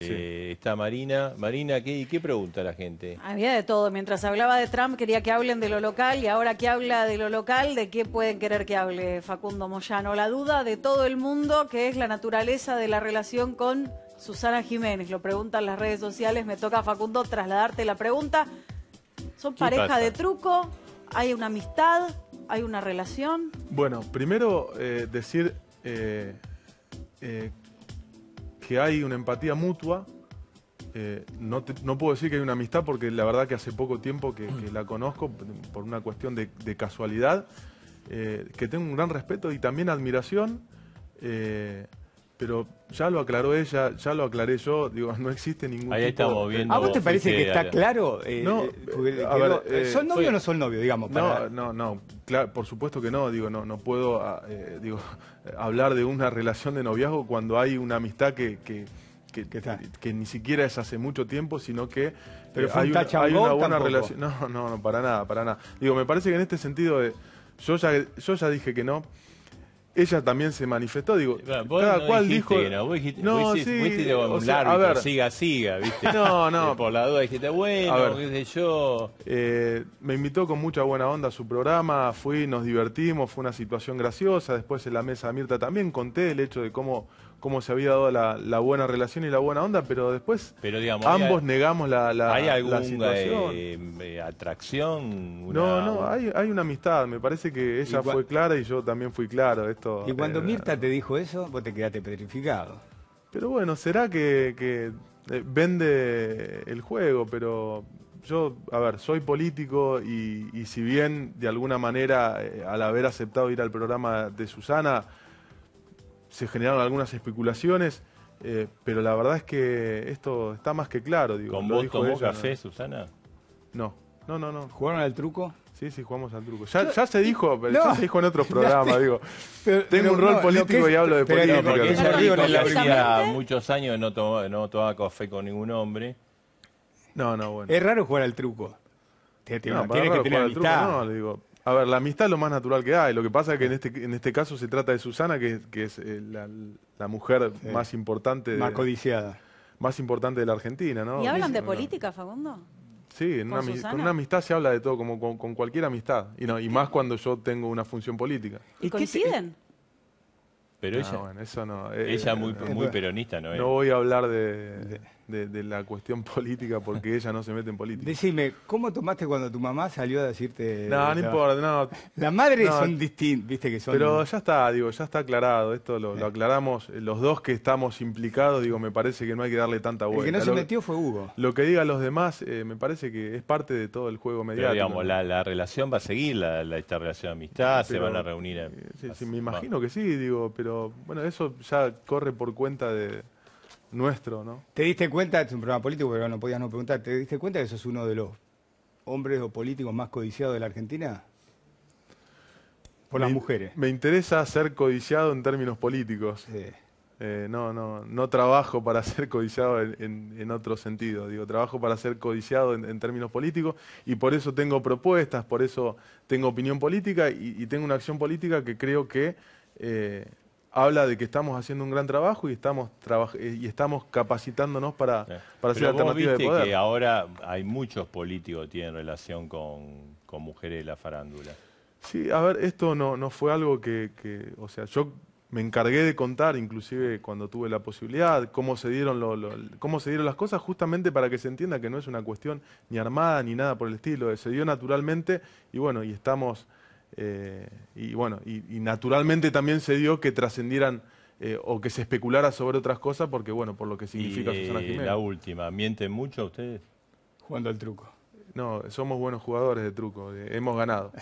Eh, está Marina. Marina, ¿qué, ¿qué pregunta la gente? Había de todo. Mientras hablaba de Trump, quería que hablen de lo local y ahora que habla de lo local, ¿de qué pueden querer que hable Facundo Moyano? La duda de todo el mundo, que es la naturaleza de la relación con Susana Jiménez. Lo preguntan las redes sociales. Me toca, Facundo, trasladarte la pregunta. ¿Son pareja de truco? ¿Hay una amistad? ¿Hay una relación? Bueno, primero eh, decir... Eh, que hay una empatía mutua. Eh, no, puedo decir que hay una amistad porque la verdad que hace poco tiempo que, la conozco por una cuestión de, casualidad, eh, que tengo un gran respeto y también admiración, eh, pero ya lo aclaró ella, ya lo aclaré yo, digo, no existe ningún Ahí estamos ¿A vos te parece que, está claro? no, ¿Son novio o no son novio? digamos? No, no, no, Claro, por supuesto que no, digo, no, no puedo ah, eh, digo, hablar de una relación de noviazgo cuando hay una amistad que, que, que, ni siquiera es hace mucho tiempo, sino que eh, Pero hay, una buena relación. No, no, no, para nada, para nada. Digo, me parece que en este sentido, de, yo, ya, yo ya dije que no ella también se manifestó, digo, cada cual dijo... no, vos dijiste, no, sí, a ver, siga, siga, ¿viste? No, no. Por la duda dijiste, bueno, yo... Eh, me invitó con mucha buena onda a su programa, fui, nos divertimos, fue una situación graciosa, después en la mesa Mirta también conté el hecho de cómo cómo se había dado la, buena relación y la buena onda, pero después ambos negamos la, ¿hay alguna eh, eh, atracción? No, no, hay, una amistad. Me parece que ella fue clara y yo también fui claro. Esto, y cuando eh, Mirta te dijo eso, vos te quedaste petrificado. Pero bueno, será que, vende el juego, pero yo, a ver, soy político y, si bien de alguna manera, al haber aceptado ir al programa de Susana, se generaron algunas especulaciones, eh, pero la verdad es que esto está más que claro. Digo, ¿Con vos tomó café, Susana? No, no, no, no. ¿Jugaron al truco? Sí, sí, jugamos al truco. Ya, se dijo, pero ya se dijo en otros programas, digo. tengo un rol político y hablo de política. porque ella hacía muchos años no no tomaba café con ningún hombre. No, no, bueno. Es raro jugar al truco. tiene que tener no, le digo, a ver, la amistad es lo más natural que hay. Lo que pasa es que en este, en este caso se trata de Susana, que, es eh, la, mujer más importante. más codiciada. Más importante de la Argentina, ¿no? ¿Y hablan de política, Facundo? Sí, ¿Con, una, amistad se habla de todo, como con, cualquier amistad. Y, no, y más cuando yo tengo una función política. ¿Y, coinciden? Pero ah, ella. eso no. Eh, ella muy, eh, muy peronista, ¿no? No voy a hablar de de, la cuestión política porque ella no se mete en política. Decime, ¿cómo tomaste cuando tu mamá salió a decirte... No, no importa, no. Las madres son distintas, viste que son... Pero ya está, digo, ya está aclarado, esto lo, eh. aclaramos eh, los dos que estamos implicados, digo, me parece que no hay que darle tanta vuelta. El que no se metió fue Hugo. Lo que digan los demás eh, me parece que es parte de todo el juego mediático. Pero digamos, la, relación va a seguir, la, esta relación de amistad, se van a reunir. sí, me imagino que sí, digo, pero bueno, eso ya corre por cuenta de nuestro, ¿no? ¿Te diste cuenta, es un programa político, pero no podías no preguntar, ¿te diste cuenta que sos uno de los hombres o políticos más codiciados de la Argentina? Por las mujeres. Me interesa ser codiciado en términos políticos. Sí. Eh, no, no, no trabajo para ser codiciado en, otro sentido, digo, trabajo para ser codiciado en, términos políticos y por eso tengo propuestas, por eso tengo opinión política y, tengo una acción política que creo que eh, habla de que estamos haciendo un gran trabajo y estamos eh, y estamos capacitándonos para, hacer eh, alternativas de poder. que ahora hay muchos políticos que tienen relación con, mujeres de la farándula. Sí, a ver, esto no, no fue algo que, o sea, yo me encargué de contar, inclusive cuando tuve la posibilidad, cómo se, dieron cómo se dieron las cosas, justamente para que se entienda que no es una cuestión ni armada ni nada por el estilo, eh, se dio naturalmente y bueno, y estamos eh, y bueno, y, naturalmente también se dio que trascendieran eh, o que se especulara sobre otras cosas, porque bueno, por lo que significa Susana Jiménez. La última, ¿mienten mucho ustedes? Jugando al truco. No, somos buenos jugadores de truco, eh, hemos ganado.